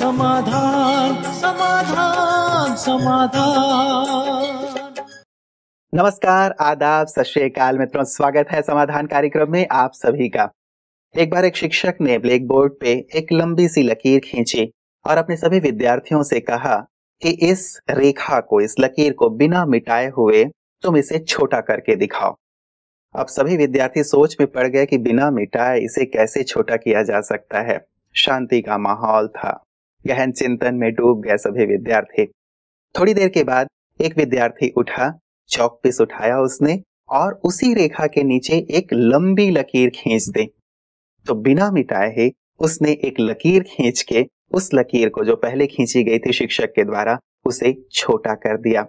समाधान समाधान समाधान नमस्कार आदाब सत मित्रों स्वागत है समाधान कार्यक्रम में आप सभी का एक बार एक शिक्षक ने ब्लैक बोर्ड पे एक लंबी सी लकीर खींची और अपने सभी विद्यार्थियों से कहा कि इस रेखा को इस लकीर को बिना मिटाए हुए तुम इसे छोटा करके दिखाओ अब सभी विद्यार्थी सोच में पड़ गए कि बिना मिटाए इसे कैसे छोटा किया जा सकता है शांति का माहौल था गहन चिंतन में डूब गए सभी विद्यार्थी थोड़ी देर के बाद एक विद्यार्थी उठा चौक पीस उठाया उसने और उसी रेखा के नीचे एक लंबी लकीर खींच दी तो बिना मिटाए ही उसने एक लकीर खींच के उस लकीर को जो पहले खींची गई थी शिक्षक के द्वारा उसे छोटा कर दिया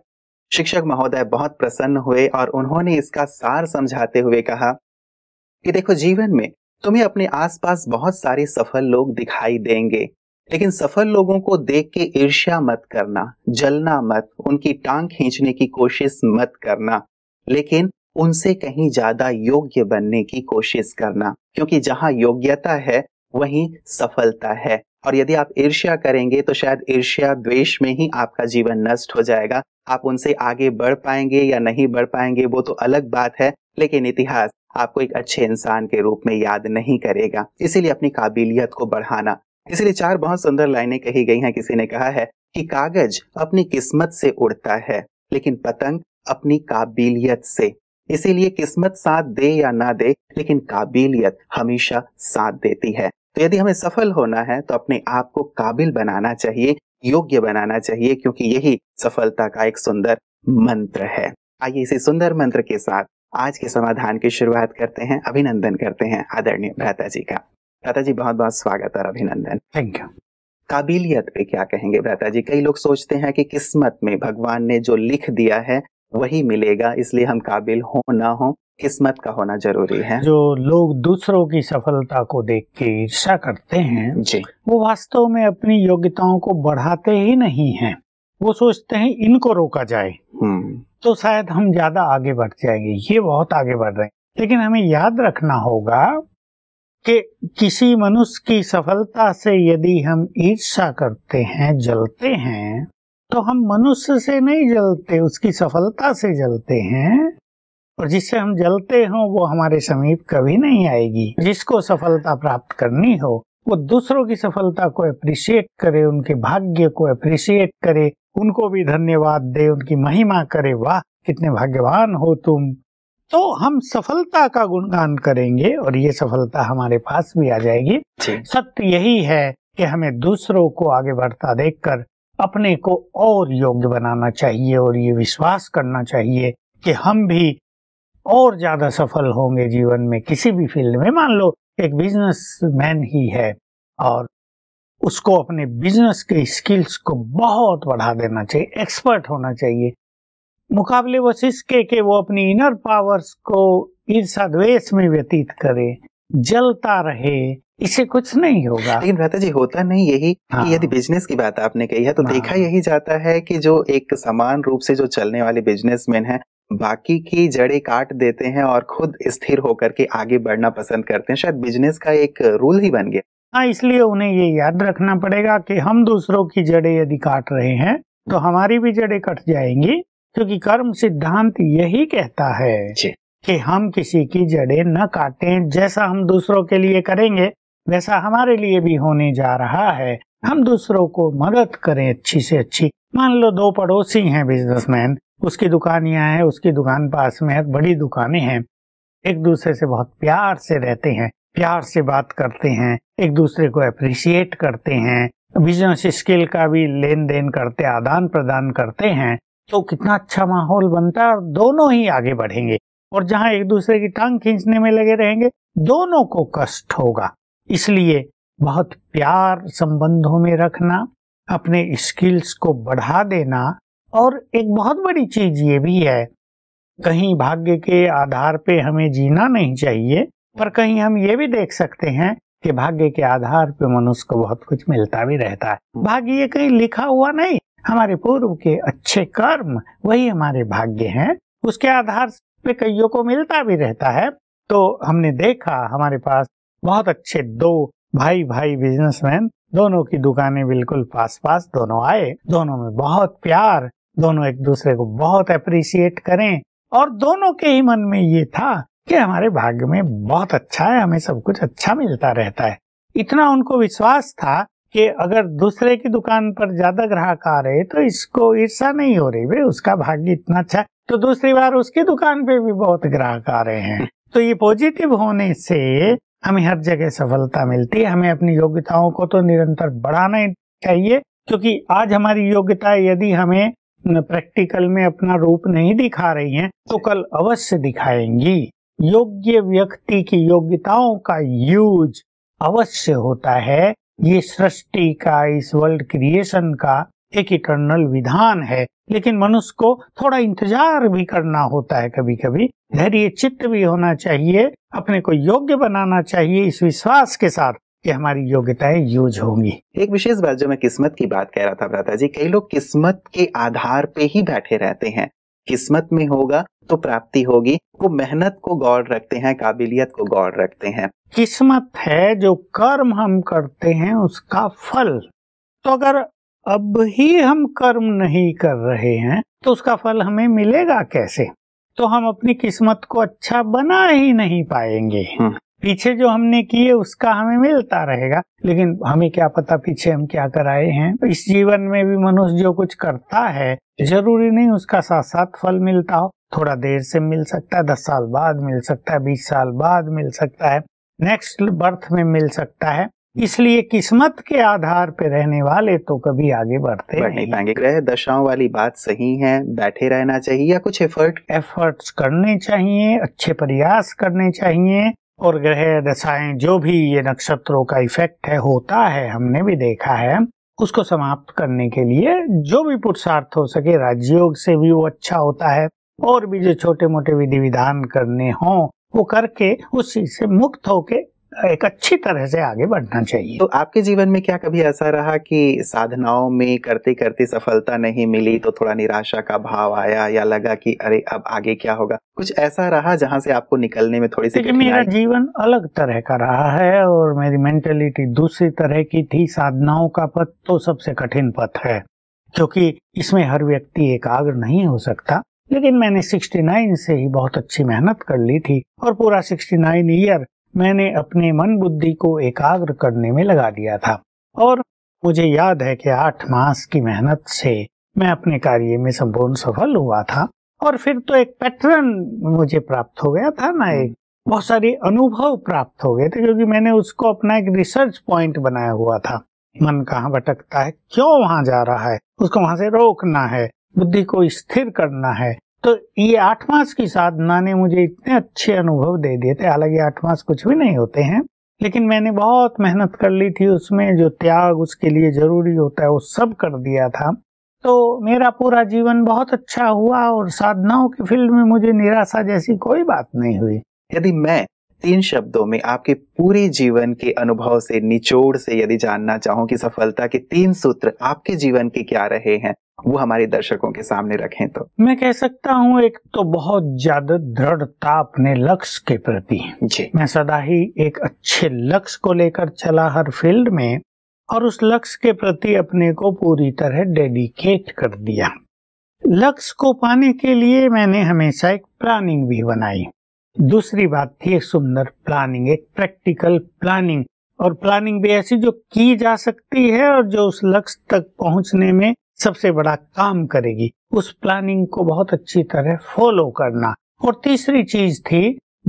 शिक्षक महोदय बहुत प्रसन्न हुए और उन्होंने इसका सार समझाते हुए कहा कि देखो जीवन में तुम्हें अपने आसपास बहुत सारे सफल लोग दिखाई देंगे लेकिन सफल लोगों को देख के ईर्ष्या मत करना जलना मत उनकी टांग खींचने की कोशिश मत करना लेकिन उनसे कहीं ज्यादा योग्य बनने की कोशिश करना क्योंकि जहां योग्यता है वहीं सफलता है और यदि आप ईर्ष्या करेंगे तो शायद ईर्ष्या द्वेष में ही आपका जीवन नष्ट हो जाएगा आप उनसे आगे बढ़ पाएंगे या नहीं बढ़ पाएंगे वो तो अलग बात है लेकिन इतिहास आपको एक अच्छे इंसान के रूप में याद नहीं करेगा इसीलिए अपनी काबिलियत को बढ़ाना इसलिए चार बहुत सुंदर लाइनें कही गई हैं किसी ने कहा है कि कागज अपनी किस्मत से उड़ता है लेकिन पतंग अपनी काबिलियत से इसीलिए किस्मत साथ दे या ना दे लेकिन काबिलियत हमेशा साथ देती है तो यदि हमें सफल होना है तो अपने आप को काबिल बनाना चाहिए योग्य बनाना चाहिए क्योंकि यही सफलता का एक सुंदर मंत्र है आइए इसी सुंदर मंत्र के साथ आज के समाधान की शुरुआत करते हैं अभिनंदन करते हैं आदरणीय भ्राता जी का भ्राता जी बहुत बहुत स्वागत और अभिनंदन थैंक यू काबिलियत पे क्या कहेंगे भ्राता जी कई लोग सोचते हैं कि किस्मत में भगवान ने जो लिख दिया है वही मिलेगा इसलिए हम काबिल हो ना हो किस्मत का होना जरूरी है जो लोग दूसरों की सफलता को देख के ईर्षा करते हैं जी वो वास्तव में अपनी योग्यताओं को बढ़ाते ही नहीं हैं वो सोचते हैं इनको रोका जाए हम्म। तो शायद हम ज्यादा आगे बढ़ जाएंगे ये बहुत आगे बढ़ रहे हैं लेकिन हमें याद रखना होगा कि किसी मनुष्य की सफलता से यदि हम ईर्षा करते हैं जलते हैं तो हम मनुष्य से नहीं जलते उसकी सफलता से जलते हैं और जिससे हम जलते हो वो हमारे समीप कभी नहीं आएगी जिसको सफलता प्राप्त करनी हो वो दूसरों की सफलता को अप्रिशिएट करे उनके भाग्य को अप्रिशिएट करे उनको भी धन्यवाद दे उनकी महिमा करे वाह कितने भाग्यवान हो तुम तो हम सफलता का गुणगान करेंगे और ये सफलता हमारे पास भी आ जाएगी सत्य यही है कि हमें दूसरों को आगे बढ़ता देखकर अपने को और योग्य बनाना चाहिए और ये विश्वास करना चाहिए कि हम भी और ज्यादा सफल होंगे जीवन में किसी भी फील्ड में मान लो एक मैन ही है और उसको अपने बिजनेस के स्किल्स को बहुत बढ़ा देना चाहिए एक्सपर्ट होना चाहिए मुकाबले वशिष्ठ के वो अपनी इनर पावर्स को ईर्षा द्वेष में व्यतीत करे जलता रहे इसे कुछ नहीं होगा लेकिन भ्राता जी होता नहीं यही हाँ। कि यदि बिजनेस की बात आपने कही है तो हाँ। देखा यही जाता है कि जो एक समान रूप से जो चलने वाले बिजनेसमैन है बाकी की जड़े काट देते हैं और खुद स्थिर होकर के आगे बढ़ना पसंद करते हैं शायद बिजनेस का एक रूल ही बन गया हाँ इसलिए उन्हें ये याद रखना पड़ेगा कि हम दूसरों की जड़े यदि काट रहे हैं तो हमारी भी जड़े कट जाएंगी क्योंकि कर्म सिद्धांत यही कहता है कि हम किसी की जड़ें न काटें जैसा हम दूसरों के लिए करेंगे वैसा हमारे लिए भी होने जा रहा है हम दूसरों को मदद करें अच्छी से अच्छी मान लो दो पड़ोसी हैं बिजनेसमैन उसकी दुकान यहाँ है उसकी दुकान पास में है बड़ी दुकानें हैं एक दूसरे से बहुत प्यार से रहते हैं प्यार से बात करते हैं एक दूसरे को अप्रिशिएट करते हैं बिजनेस स्किल का भी लेन देन करते आदान प्रदान करते हैं तो कितना अच्छा माहौल बनता है और दोनों ही आगे बढ़ेंगे और जहां एक दूसरे की टांग खींचने में लगे रहेंगे दोनों को कष्ट होगा इसलिए बहुत प्यार संबंधों में रखना अपने स्किल्स को बढ़ा देना और एक बहुत बड़ी चीज ये भी है कहीं भाग्य के आधार पे हमें जीना नहीं चाहिए पर कहीं हम ये भी देख सकते हैं कि भाग्य के आधार पे मनुष्य को बहुत कुछ मिलता भी रहता है भाग्य ये कहीं लिखा हुआ नहीं हमारे पूर्व के अच्छे कर्म वही हमारे भाग्य हैं उसके आधार पे कईयों को मिलता भी रहता है तो हमने देखा हमारे पास बहुत अच्छे दो भाई भाई बिजनेसमैन दोनों की दुकानें बिल्कुल पास पास दोनों आए दोनों में बहुत प्यार दोनों एक दूसरे को बहुत अप्रिशिएट करें और दोनों के ही मन में ये था कि हमारे भाग्य में बहुत अच्छा है हमें सब कुछ अच्छा मिलता रहता है इतना उनको विश्वास था कि अगर दूसरे की दुकान पर ज्यादा ग्राहक आ रहे तो इसको ईर्षा नहीं हो रही भाई उसका भाग्य इतना अच्छा तो दूसरी बार उसकी दुकान पे भी बहुत ग्राहक आ रहे हैं तो ये पॉजिटिव होने से हमें हर जगह सफलता मिलती है हमें अपनी योग्यताओं को तो निरंतर बढ़ाना ही चाहिए क्योंकि आज हमारी योग्यता यदि हमें प्रैक्टिकल में अपना रूप नहीं दिखा रही है तो कल अवश्य दिखाएंगी योग्य व्यक्ति की योग्यताओं का यूज अवश्य होता है ये सृष्टि का इस वर्ल्ड क्रिएशन का एक इटर्नल विधान है लेकिन मनुष्य को थोड़ा इंतजार भी करना होता है कभी कभी धैर्य चित्त भी होना चाहिए अपने को योग्य बनाना चाहिए इस विश्वास के साथ कि हमारी योग्यताएं यूज होंगी एक विशेष बात जो मैं किस्मत की बात कह रहा था जी कई लोग किस्मत के आधार पे ही बैठे रहते हैं किस्मत में होगा तो प्राप्ति होगी वो मेहनत को गौर रखते हैं काबिलियत को गौर रखते हैं किस्मत है जो कर्म हम करते हैं उसका फल तो अगर अब ही हम कर्म नहीं कर रहे हैं तो उसका फल हमें मिलेगा कैसे तो हम अपनी किस्मत को अच्छा बना ही नहीं पाएंगे हम्म। पीछे जो हमने किए उसका हमें मिलता रहेगा लेकिन हमें क्या पता पीछे हम क्या कर आए हैं इस जीवन में भी मनुष्य जो कुछ करता है जरूरी नहीं उसका साथ साथ फल मिलता हो थोड़ा देर से मिल सकता है दस साल बाद मिल सकता है बीस साल बाद मिल सकता है नेक्स्ट बर्थ में मिल सकता है इसलिए किस्मत के आधार पर रहने वाले तो कभी आगे बढ़ते बढ़ नहीं पाएंगे ग्रह दशाओं वाली बात सही है बैठे रहना चाहिए या कुछ एफर्ट एफर्ट्स करने चाहिए अच्छे प्रयास करने चाहिए और ग्रह दशाएं जो भी ये नक्षत्रों का इफेक्ट है होता है हमने भी देखा है उसको समाप्त करने के लिए जो भी पुरुषार्थ हो सके राजयोग से भी वो अच्छा होता है और भी जो छोटे मोटे विधि विधान करने हों वो करके उस चीज से मुक्त होके एक अच्छी तरह से आगे बढ़ना चाहिए तो आपके जीवन में क्या कभी ऐसा रहा कि साधनाओं में करते करते सफलता नहीं मिली तो थोड़ा निराशा का भाव आया या लगा कि अरे अब आगे क्या होगा कुछ ऐसा रहा जहाँ से आपको निकलने में थोड़ी सी मेरा जीवन अलग तरह का रहा है और मेरी मेंटेलिटी दूसरी तरह की थी साधनाओं का पथ तो सबसे कठिन पथ है क्योंकि इसमें हर व्यक्ति एकाग्र नहीं हो सकता लेकिन मैंने 69 से ही बहुत अच्छी मेहनत कर ली थी और पूरा 69 ईयर मैंने अपने मन बुद्धि को एकाग्र करने में लगा दिया था और मुझे याद है कि आठ मास की मेहनत से मैं अपने कार्य में संपूर्ण सफल हुआ था और फिर तो एक पैटर्न मुझे प्राप्त हो गया था ना एक बहुत सारे अनुभव प्राप्त हो गए थे क्योंकि मैंने उसको अपना एक रिसर्च पॉइंट बनाया हुआ था मन कहाँ भटकता है क्यों वहां जा रहा है उसको वहां से रोकना है बुद्धि को स्थिर करना है तो ये आठ मास की साधना ने मुझे इतने अच्छे अनुभव दे दिए थे हालांकि आठ मास कुछ भी नहीं होते हैं लेकिन मैंने बहुत मेहनत कर ली थी उसमें जो त्याग उसके लिए जरूरी होता है वो सब कर दिया था तो मेरा पूरा जीवन बहुत अच्छा हुआ और साधनाओं की फील्ड में मुझे निराशा जैसी कोई बात नहीं हुई यदि मैं तीन शब्दों में आपके पूरे जीवन के अनुभव से निचोड़ से यदि जानना चाहूँ कि सफलता के तीन सूत्र आपके जीवन के क्या रहे हैं वो हमारे दर्शकों के सामने रखें तो मैं कह सकता हूँ एक तो बहुत ज्यादा दृढ़ता अपने लक्ष्य के प्रति जी मैं सदा ही एक अच्छे लक्ष्य को लेकर चला हर फील्ड में और उस लक्ष्य के प्रति अपने को पूरी तरह डेडिकेट कर दिया लक्ष्य को पाने के लिए मैंने हमेशा एक प्लानिंग भी बनाई दूसरी बात थी एक सुंदर प्लानिंग एक प्रैक्टिकल प्लानिंग और प्लानिंग भी ऐसी जो की जा सकती है और जो उस लक्ष्य तक पहुंचने में सबसे बड़ा काम करेगी उस प्लानिंग को बहुत अच्छी तरह फॉलो करना और तीसरी चीज थी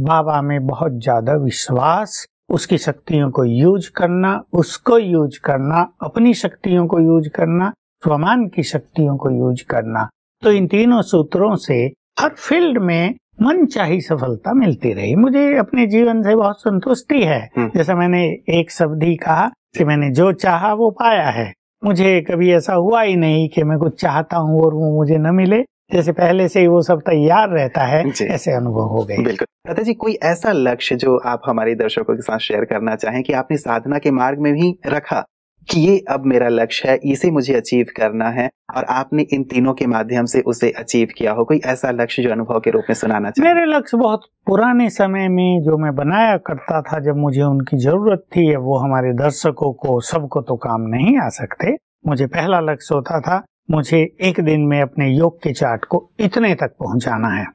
बाबा में बहुत ज्यादा विश्वास उसकी शक्तियों को यूज करना उसको यूज करना अपनी शक्तियों को यूज करना स्वमान की शक्तियों को यूज करना तो इन तीनों सूत्रों से हर फील्ड में मन चाही सफलता मिलती रही मुझे अपने जीवन से बहुत संतुष्टि है हम्म। जैसा मैंने एक शब्द ही कहा कि मैंने जो चाहा वो पाया है मुझे कभी ऐसा हुआ ही नहीं कि मैं कुछ चाहता हूँ और वो मुझे न मिले जैसे पहले से ही वो सब तैयार रहता है ऐसे अनुभव हो गए बिल्कुल दादा जी कोई ऐसा लक्ष्य जो आप हमारे दर्शकों के साथ शेयर करना चाहें कि आपने साधना के मार्ग में भी रखा कि ये अब मेरा लक्ष्य है इसे मुझे अचीव करना है और आपने इन तीनों के माध्यम से उसे अचीव किया हो कोई ऐसा लक्ष्य जो अनुभव के रूप में सुनाना चाहिए मेरे लक्ष्य बहुत पुराने समय में जो मैं बनाया करता था जब मुझे उनकी जरूरत थी वो हमारे दर्शकों को सबको तो काम नहीं आ सकते मुझे पहला लक्ष्य होता था मुझे एक दिन में अपने योग के चार्ट को इतने तक पहुंचाना है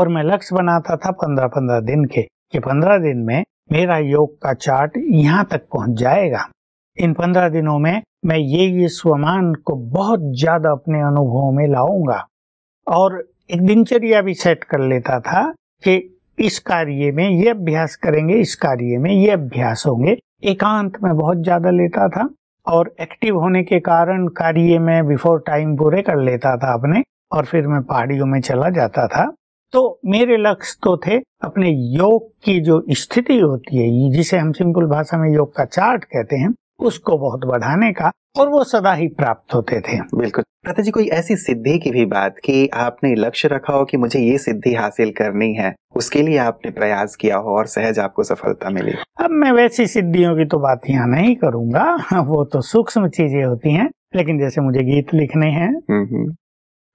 और मैं लक्ष्य बनाता था पंद्रह पंद्रह दिन के कि पंद्रह दिन में मेरा योग का चार्ट यहाँ तक पहुंच जाएगा इन पंद्रह दिनों में मैं ये ये स्वमान को बहुत ज्यादा अपने अनुभव में लाऊंगा और एक दिनचर्या भी सेट कर लेता था कि इस कार्य में ये अभ्यास करेंगे इस कार्य में ये अभ्यास होंगे एकांत में बहुत ज्यादा लेता था और एक्टिव होने के कारण कार्य में बिफोर टाइम पूरे कर लेता था अपने और फिर मैं पहाड़ियों में चला जाता था तो मेरे लक्ष्य तो थे अपने योग की जो स्थिति होती है जिसे हम सिंपल भाषा में योग का चार्ट कहते हैं उसको बहुत बढ़ाने का और वो सदा ही प्राप्त होते थे बिल्कुल प्रता जी कोई ऐसी सिद्धि की भी बात कि आपने लक्ष्य रखा हो कि मुझे ये सिद्धि हासिल करनी है उसके लिए आपने प्रयास किया हो और सहज आपको सफलता मिली अब मैं वैसी सिद्धियों की तो बात यहाँ नहीं करूंगा वो तो सूक्ष्म चीजें होती हैं लेकिन जैसे मुझे गीत लिखने हैं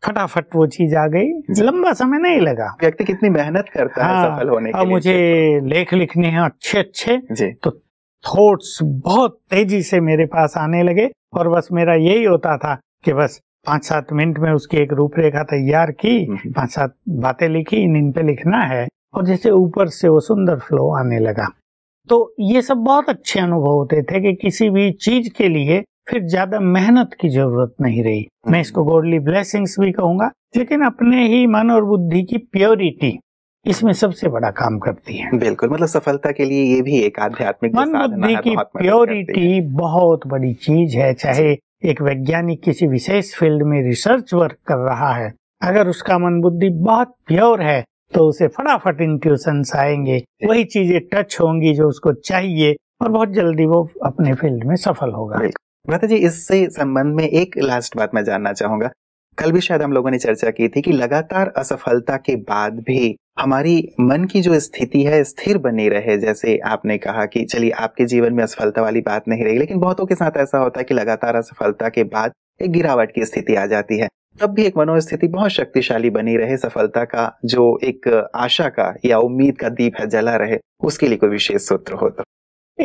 फटाफट वो चीज आ गई लंबा समय नहीं लगा व्यक्ति कितनी मेहनत करता हाँ, है सफल होने के लिए मुझे लेख लिखने हैं अच्छे अच्छे तो थॉट्स बहुत तेजी से मेरे पास आने लगे और बस मेरा यही होता था कि बस पांच सात मिनट में उसकी एक रूपरेखा तैयार की हम्म। पांच सात बातें लिखी इन इन पे लिखना है और जैसे ऊपर से वो सुंदर फ्लो आने लगा तो ये सब बहुत अच्छे अनुभव होते थे कि किसी भी चीज के लिए फिर ज्यादा मेहनत की जरूरत नहीं रही मैं हम्म। इसको गोडली ब्लेसिंग्स भी कहूंगा लेकिन अपने ही मन और बुद्धि की प्योरिटी इसमें सबसे बड़ा काम करती है बिल्कुल मतलब सफलता के लिए ये भी एक आध्यात्मिक मन बुद्धि की प्योरिटी बहुत बड़ी चीज है चाहे एक वैज्ञानिक किसी विशेष फील्ड में रिसर्च वर्क कर रहा है अगर उसका मन बुद्धि बहुत प्योर है तो उसे फटाफट इंट्यूशन आएंगे वही चीजें टच होंगी जो उसको चाहिए और बहुत जल्दी वो अपने फील्ड में सफल होगा माता जी इससे संबंध में एक लास्ट बात मैं जानना चाहूंगा कल भी शायद हम लोगों ने चर्चा की थी कि लगातार असफलता के बाद भी हमारी मन की जो स्थिति है स्थिर बनी रहे जैसे आपने कहा कि चलिए आपके जीवन में असफलता वाली बात नहीं रही लेकिन बहुतों के साथ ऐसा होता है कि लगातार असफलता के बाद एक गिरावट की स्थिति आ जाती है तब भी एक मनोस्थिति बहुत शक्तिशाली बनी रहे सफलता का जो एक आशा का या उम्मीद का दीप है जला रहे उसके लिए कोई विशेष सूत्र हो तो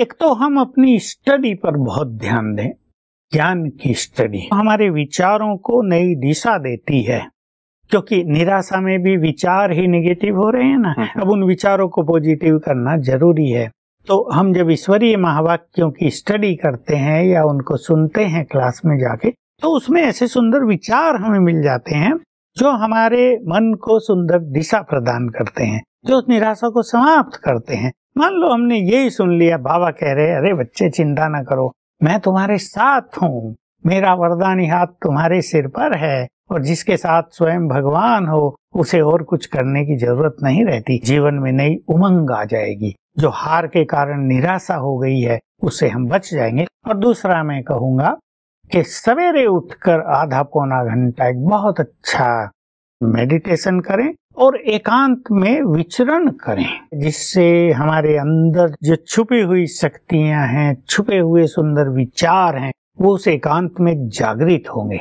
एक तो हम अपनी स्टडी पर बहुत ध्यान दें ज्ञान की स्टडी हमारे विचारों को नई दिशा देती है क्योंकि निराशा में भी विचार ही निगेटिव हो रहे हैं ना हम्म। अब उन विचारों को पॉजिटिव करना जरूरी है तो हम जब ईश्वरीय महावाक्यों की स्टडी करते हैं या उनको सुनते हैं क्लास में जाके तो उसमें ऐसे सुंदर विचार हमें मिल जाते हैं जो हमारे मन को सुंदर दिशा प्रदान करते हैं जो उस निराशा को समाप्त करते हैं मान लो हमने यही सुन लिया बाबा कह रहे अरे बच्चे चिंता ना करो मैं तुम्हारे साथ हूँ मेरा वरदानी हाथ तुम्हारे सिर पर है और जिसके साथ स्वयं भगवान हो उसे और कुछ करने की जरूरत नहीं रहती जीवन में नई उमंग आ जाएगी जो हार के कारण निराशा हो गई है उससे हम बच जाएंगे और दूसरा मैं कहूंगा कि सवेरे उठकर आधा पौना घंटा एक बहुत अच्छा मेडिटेशन करें और एकांत में विचरण करें जिससे हमारे अंदर जो छुपी हुई शक्तियां हैं छुपे हुए सुंदर विचार हैं वो उस एकांत में जागृत होंगे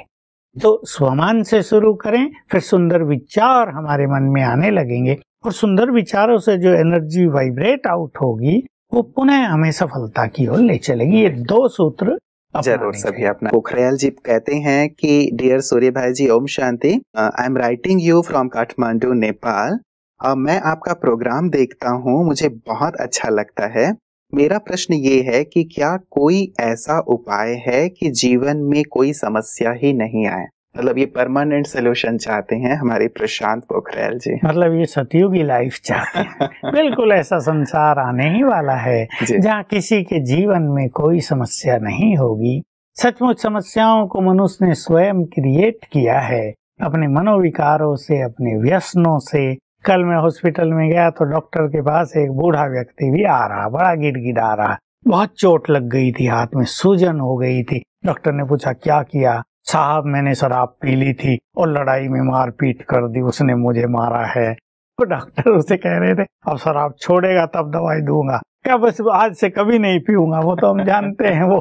तो स्वमान से शुरू करें फिर सुंदर विचार हमारे मन में आने लगेंगे और सुंदर विचारों से जो एनर्जी वाइब्रेट आउट होगी वो पुनः हमें सफलता की ओर ले चलेगी ये दो सूत्र जरूर सभी अपना पोखरियाल तो जी कहते हैं कि डियर सूर्य भाई जी ओम शांति I am writing you from Kathmandu Nepal मैं आपका प्रोग्राम देखता हूँ मुझे बहुत अच्छा लगता है मेरा प्रश्न ये है कि क्या कोई ऐसा उपाय है कि जीवन में कोई समस्या ही नहीं आए मतलब ये परमानेंट सोल्यूशन चाहते हैं हमारे प्रशांत पोखरियाल जी मतलब ये सतयुगी लाइफ चाहते हैं बिल्कुल ऐसा संसार आने ही वाला है जहाँ किसी के जीवन में कोई समस्या नहीं होगी सचमुच समस्याओं को मनुष्य ने स्वयं क्रिएट किया है अपने मनोविकारों से अपने व्यसनों से कल मैं हॉस्पिटल में गया तो डॉक्टर के पास एक बूढ़ा व्यक्ति भी आ रहा बड़ा गिड़ आ रहा बहुत चोट लग गई थी हाथ में सूजन हो गई थी डॉक्टर ने पूछा क्या किया साहब मैंने शराब पी ली थी और लड़ाई में मारपीट कर दी उसने मुझे मारा है तो डॉक्टर उसे कह रहे थे अब शराब छोड़ेगा तब दवाई दूंगा क्या बस आज से कभी नहीं पीऊंगा वो तो हम जानते हैं वो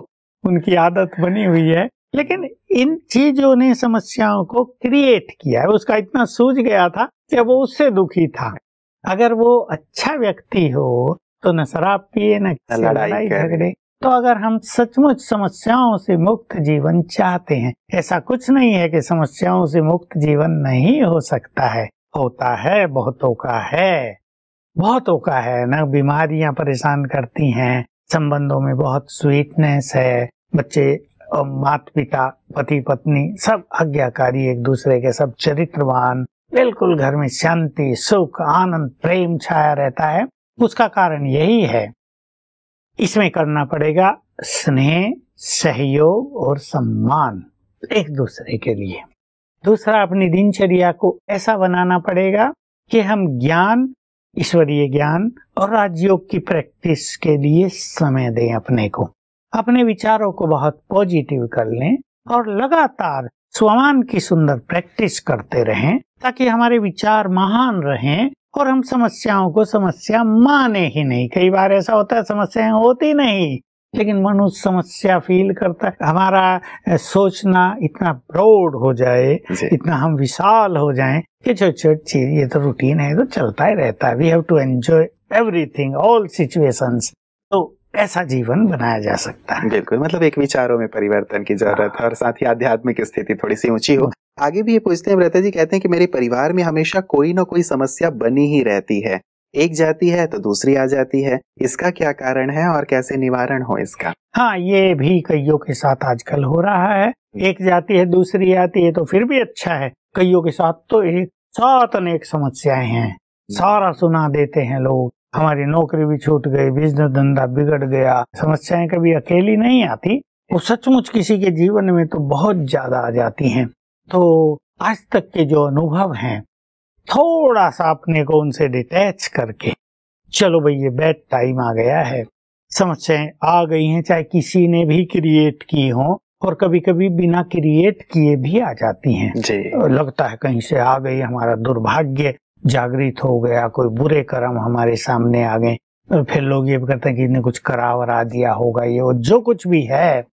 उनकी आदत बनी हुई है लेकिन इन चीजों ने समस्याओं को क्रिएट किया है उसका इतना सूझ गया था कि वो उससे दुखी था अगर वो अच्छा व्यक्ति हो तो न शराब पिए न लड़ाई झगड़े तो अगर हम सचमुच समस्याओं से मुक्त जीवन चाहते हैं ऐसा कुछ नहीं है कि समस्याओं से मुक्त जीवन नहीं हो सकता है होता है बहुतों का है बहुतों का है न बीमारियां परेशान करती हैं संबंधों में बहुत स्वीटनेस है बच्चे माता पिता पति पत्नी सब आज्ञाकारी एक दूसरे के सब चरित्रवान बिल्कुल घर में शांति सुख आनंद प्रेम छाया रहता है उसका कारण यही है इसमें करना पड़ेगा स्नेह सहयोग और सम्मान एक दूसरे के लिए दूसरा अपनी दिनचर्या को ऐसा बनाना पड़ेगा कि हम ज्ञान ईश्वरीय ज्ञान और राजयोग की प्रैक्टिस के लिए समय दें अपने को अपने विचारों को बहुत पॉजिटिव कर लें और लगातार स्वमान की सुंदर प्रैक्टिस करते रहें ताकि हमारे विचार महान रहें और हम समस्याओं को समस्या माने ही नहीं कई बार ऐसा होता है समस्याएं होती नहीं लेकिन मनुष्य समस्या फील करता है हमारा सोचना इतना ब्रॉड हो जाए इतना हम विशाल हो जाए कि छोटी छोटी चीज ये तो रूटीन है तो चलता ही रहता है we have to enjoy everything all situation तो ऐसा जीवन बनाया जा सकता है बिल्कुल मतलब एक विचारों में परिवर्तन की जरूरत है हाँ। और साथ ही आध्यात्मिक स्थिति थोड़ी सी ऊंची हो आगे भी ये पूछते हैं व्रता जी कहते हैं कि मेरे परिवार में हमेशा कोई ना कोई समस्या बनी ही रहती है एक जाती है तो दूसरी आ जाती है इसका क्या कारण है और कैसे निवारण हो इसका हाँ ये भी कईयों के साथ आजकल हो रहा है हम्म। एक जाती है दूसरी आती है तो फिर भी अच्छा है कईयों के साथ तो एक साथ अनेक समस्याएं हैं हम्म। सारा सुना देते हैं लोग हमारी नौकरी भी छूट गई बिजनेस धंधा बिगड़ गया समस्याएं कभी अकेली नहीं आती वो सचमुच किसी के जीवन में तो बहुत ज्यादा आ जाती हैं तो आज तक के जो अनुभव हैं थोड़ा सा अपने को उनसे डिटैच करके चलो भाई ये बैड टाइम आ गया है समस्याएं आ गई हैं चाहे किसी ने भी क्रिएट की हो और कभी कभी बिना क्रिएट किए भी आ जाती हैं लगता है कहीं से आ गई हमारा दुर्भाग्य जागृत हो गया कोई बुरे कर्म हमारे सामने आ गए फिर लोग ये भी करते हैं कि इन्हें कुछ करा वरा दिया होगा ये और जो कुछ भी है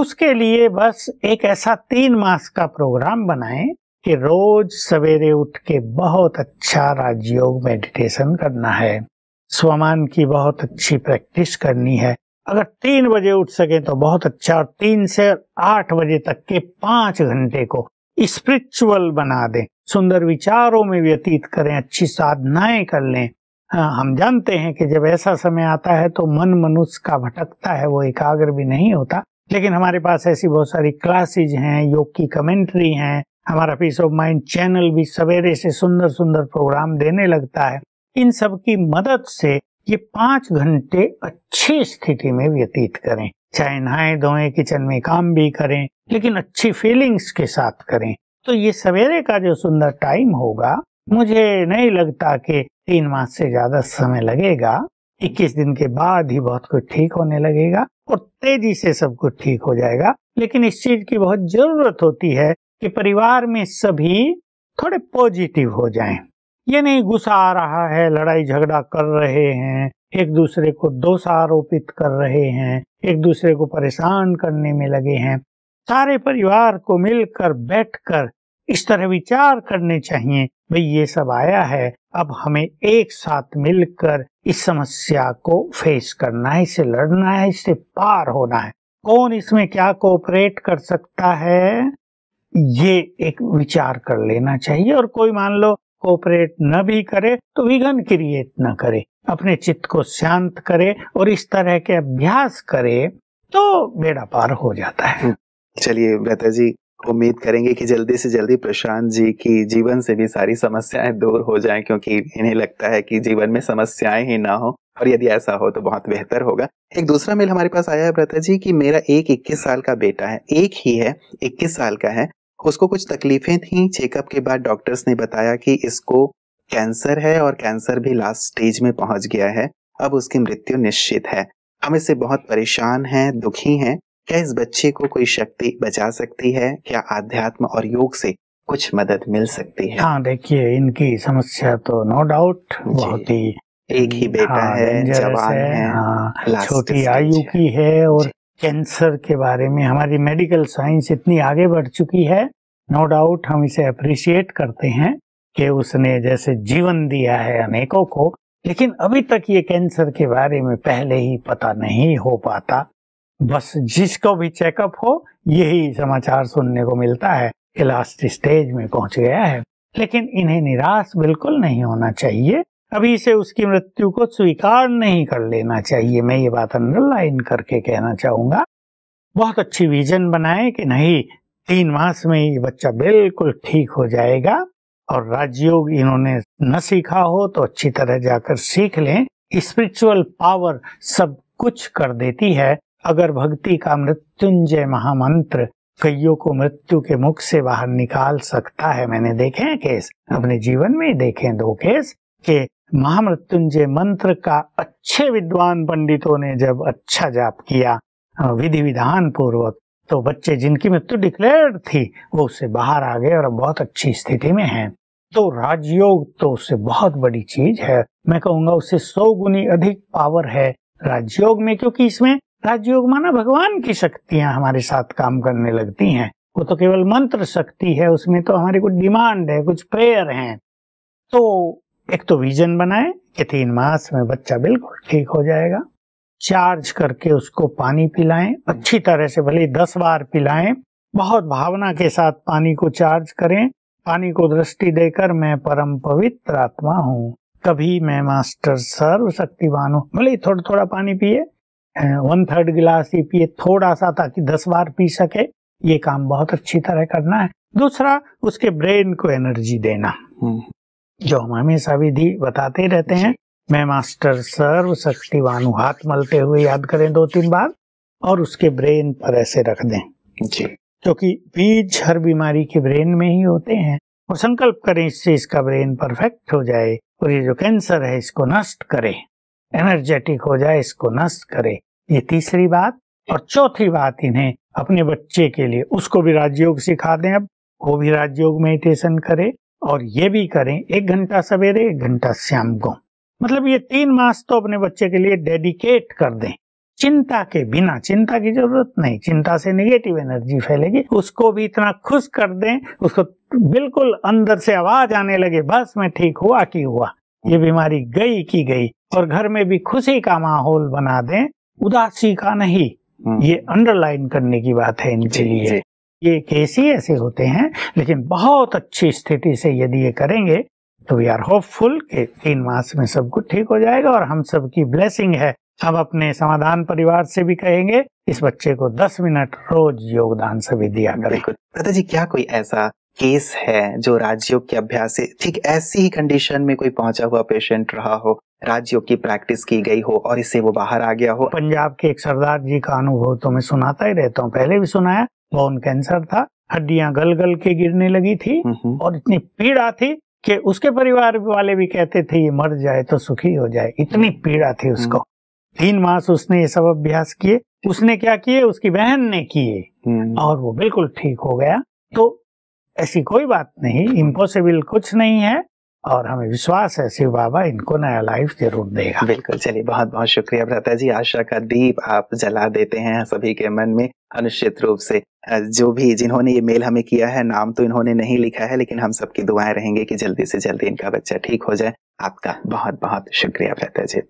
उसके लिए बस एक ऐसा तीन मास का प्रोग्राम बनाएं कि रोज सवेरे उठ के बहुत अच्छा राजयोग मेडिटेशन करना है स्वमान की बहुत अच्छी प्रैक्टिस करनी है अगर तीन बजे उठ सके तो बहुत अच्छा और तीन से आठ बजे तक के पांच घंटे को स्पिरिचुअल बना दें सुंदर विचारों में व्यतीत करें अच्छी साधनाएं कर लें हाँ, हम जानते हैं कि जब ऐसा समय आता है तो मन मनुष्य का भटकता है वो एकाग्र भी नहीं होता लेकिन हमारे पास ऐसी बहुत सारी क्लासेज हैं योग की कमेंट्री हैं हमारा पीस ऑफ माइंड चैनल भी सवेरे से सुंदर सुंदर प्रोग्राम देने लगता है इन सब की मदद से ये पांच घंटे अच्छी स्थिति में व्यतीत करें चाहे नहाए धोए किचन में काम भी करें लेकिन अच्छी फीलिंग्स के साथ करें तो ये सवेरे का जो सुंदर टाइम होगा मुझे नहीं लगता कि तीन मास से ज्यादा समय लगेगा 21 दिन के बाद ही बहुत कुछ ठीक होने लगेगा और तेजी से सब कुछ ठीक हो जाएगा लेकिन इस चीज की बहुत जरूरत होती है कि परिवार में सभी थोड़े पॉजिटिव हो जाएं। ये नहीं गुस्सा आ रहा है लड़ाई झगड़ा कर रहे हैं एक दूसरे को दोष आरोपित कर रहे हैं एक दूसरे को परेशान करने में लगे हैं सारे परिवार को मिलकर बैठकर इस तरह विचार करने चाहिए भाई ये सब आया है अब हमें एक साथ मिलकर इस समस्या को फेस करना है इससे लड़ना है इससे पार होना है कौन इसमें क्या कोऑपरेट कर सकता है ये एक विचार कर लेना चाहिए और कोई मान लो कोऑपरेट न भी करे तो विघन क्रिएट न करे अपने चित्त को शांत करे और इस तरह के अभ्यास करे तो बेड़ा पार हो जाता है हम्म, चलिए बेहतर जी उम्मीद करेंगे कि जल्दी से जल्दी प्रशांत जी की जीवन से भी सारी समस्याएं दूर हो जाएं क्योंकि इन्हें लगता है कि जीवन में समस्याएं ही ना हो और यदि ऐसा हो तो बहुत बेहतर होगा एक दूसरा मेल हमारे पास आया है व्रता जी की मेरा एक इक्कीस साल का बेटा है एक ही है इक्कीस साल का है उसको कुछ तकलीफें थी चेकअप के बाद डॉक्टर्स ने बताया कि इसको कैंसर है और कैंसर भी लास्ट स्टेज में पहुंच गया है अब उसकी मृत्यु निश्चित है हम इससे बहुत परेशान हैं दुखी हैं क्या इस बच्चे को कोई शक्ति बचा सकती है क्या आध्यात्म और योग से कुछ मदद मिल सकती है हाँ देखिए इनकी समस्या तो नो डाउट बहुत ही एक ही बेटा हाँ, है जवान है, हाँ, छोटी आयु की है और कैंसर के बारे में हमारी मेडिकल साइंस इतनी आगे बढ़ चुकी है नो डाउट हम इसे अप्रिशिएट करते हैं कि उसने जैसे जीवन दिया है अनेकों को लेकिन अभी तक ये कैंसर के बारे में पहले ही पता नहीं हो पाता बस जिसको भी चेकअप हो यही समाचार सुनने को मिलता है कि लास्ट स्टेज में पहुंच गया है लेकिन इन्हें निराश बिल्कुल नहीं होना चाहिए अभी से उसकी मृत्यु को स्वीकार नहीं कर लेना चाहिए मैं ये बात अंडरलाइन करके कहना चाहूंगा बहुत अच्छी विजन बनाए कि नहीं तीन मास में ये बच्चा बिल्कुल ठीक हो जाएगा और राजयोग इन्होंने न सीखा हो तो अच्छी तरह जाकर सीख लें स्पिरिचुअल पावर सब कुछ कर देती है अगर भक्ति का मृत्युंजय महामंत्र कईयों को मृत्यु के मुख से बाहर निकाल सकता है मैंने देखे हैं केस अपने जीवन में देखे दो केस के महामृत्युंजय मंत्र का अच्छे विद्वान पंडितों ने जब अच्छा जाप किया विधि विधान पूर्वक तो बच्चे जिनकी मृत्यु डिक्लेयर थी वो उससे बाहर आ गए और बहुत अच्छी स्थिति में हैं तो राजयोग तो उससे बहुत बड़ी चीज है मैं कहूंगा उससे सौ गुनी अधिक पावर है राजयोग में क्योंकि इसमें राजयोग माना भगवान की शक्तियां हमारे साथ काम करने लगती हैं वो तो केवल मंत्र शक्ति है उसमें तो हमारी कुछ डिमांड है कुछ प्रेयर है तो एक तो विजन बनाए कि तीन मास में बच्चा बिल्कुल ठीक हो जाएगा चार्ज करके उसको पानी पिलाएं अच्छी तरह से भले दस बार पिलाएं बहुत भावना के साथ पानी को चार्ज करें पानी को दृष्टि देकर मैं परम पवित्र आत्मा हूँ कभी मैं मास्टर सर्व शक्तिवान हूँ भले थोड़ा थोड़ा पानी पिए वन थर्ड गिलास ही पिए थोड़ा सा ताकि दस बार पी सके ये काम बहुत अच्छी तरह करना है दूसरा उसके ब्रेन को एनर्जी देना हम्म। जो हम हमेशा विधि बताते रहते हैं मैं मास्टर सर्व वानु हाथ मलते हुए याद करें दो तीन बार और उसके ब्रेन पर ऐसे रख दें जी क्योंकि बीज हर बीमारी के ब्रेन में ही होते हैं और संकल्प करें इससे इसका ब्रेन परफेक्ट हो जाए और ये जो कैंसर है इसको नष्ट करे एनर्जेटिक हो जाए इसको नष्ट करे ये तीसरी बात और चौथी बात इन्हें अपने बच्चे के लिए उसको भी राजयोग सिखा दें अब वो भी राजयोग मेडिटेशन करे और ये भी करें एक घंटा सवेरे एक घंटा शाम को मतलब ये तीन मास तो अपने बच्चे के लिए डेडिकेट कर दें चिंता के बिना चिंता की जरूरत नहीं चिंता से नेगेटिव एनर्जी फैलेगी उसको भी इतना खुश कर दें उसको बिल्कुल अंदर से आवाज आने लगे बस मैं ठीक हुआ कि हुआ ये बीमारी गई की गई और घर में भी खुशी का माहौल बना दें उदासी का नहीं हम्म। ये अंडरलाइन करने की बात है इनके लिए ये केस ही ऐसे होते हैं लेकिन बहुत अच्छी स्थिति से यदि ये करेंगे तो वी आर होपफुल कि तीन मास में सब कुछ ठीक हो जाएगा और हम सब की ब्लेसिंग है हम अपने समाधान परिवार से भी कहेंगे इस बच्चे को दस मिनट रोज योगदान सभी दिया करें जी क्या कोई ऐसा केस है जो राजयोग के अभ्यास से ठीक ऐसी ही कंडीशन में कोई पहुंचा हुआ पेशेंट रहा हो राजयोग की प्रैक्टिस की गई हो और इससे वो बाहर आ गया हो पंजाब के एक सरदार जी का अनुभव तो मैं सुनाता ही रहता हूँ पहले भी सुनाया बोन कैंसर था हड्डियां गल गल के गिरने लगी थी और इतनी पीड़ा थी कि उसके परिवार वाले भी कहते थे ये मर जाए तो सुखी हो जाए इतनी पीड़ा थी हम्म। उसको तीन मास उसने ये सब अभ्यास किए उसने क्या किए उसकी बहन ने किए हम्म। और वो बिल्कुल ठीक हो गया तो ऐसी कोई बात नहीं इम्पोसिबल कुछ नहीं है और हमें विश्वास है शिव बाबा इनको नया लाइफ जरूर देगा बिल्कुल चलिए बहुत बहुत शुक्रिया भ्राता जी आशा का दीप आप जला देते हैं सभी के मन में अनुश्चित रूप से जो भी जिन्होंने ये मेल हमें किया है नाम तो इन्होंने नहीं लिखा है लेकिन हम सबकी दुआएं रहेंगे कि जल्दी से जल्दी इनका बच्चा ठीक हो जाए आपका बहुत बहुत शुक्रिया भ्राता जी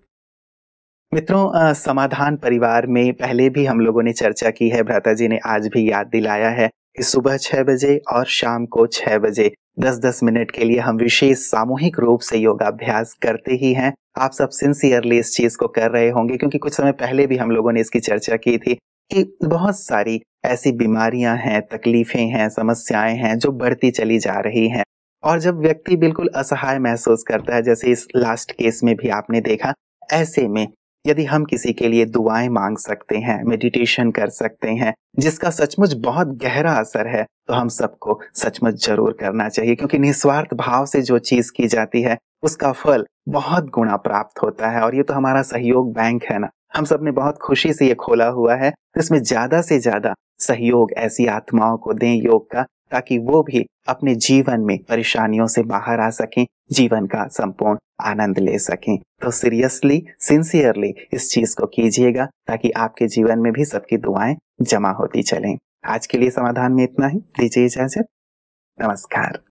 मित्रों समाधान परिवार में पहले भी हम लोगों ने चर्चा की है भ्राता जी ने आज भी याद दिलाया है सुबह छह बजे और शाम को छह बजे दस दस मिनट के लिए हम विशेष सामूहिक रूप से योगाभ्यास करते ही हैं आप सब सिंसियरली इस चीज को कर रहे होंगे क्योंकि कुछ समय पहले भी हम लोगों ने इसकी चर्चा की थी कि बहुत सारी ऐसी बीमारियां हैं तकलीफें हैं समस्याएं हैं जो बढ़ती चली जा रही हैं और जब व्यक्ति बिल्कुल असहाय महसूस करता है जैसे इस लास्ट केस में भी आपने देखा ऐसे में यदि हम किसी के लिए दुआएं मांग सकते हैं मेडिटेशन कर सकते हैं जिसका सचमुच बहुत गहरा असर है तो हम सबको सचमुच जरूर करना चाहिए क्योंकि निस्वार्थ भाव से जो चीज की जाती है उसका फल बहुत गुणा प्राप्त होता है और ये तो हमारा सहयोग बैंक है ना हम सब ने बहुत खुशी से ये खोला हुआ है तो इसमें ज्यादा से ज्यादा सहयोग ऐसी आत्माओं को दें योग का ताकि वो भी अपने जीवन में परेशानियों से बाहर आ सकें जीवन का संपूर्ण आनंद ले सकें तो सीरियसली सिंसियरली इस चीज को कीजिएगा ताकि आपके जीवन में भी सबकी दुआएं जमा होती चलें आज के लिए समाधान में इतना ही दीजिए इजाजत नमस्कार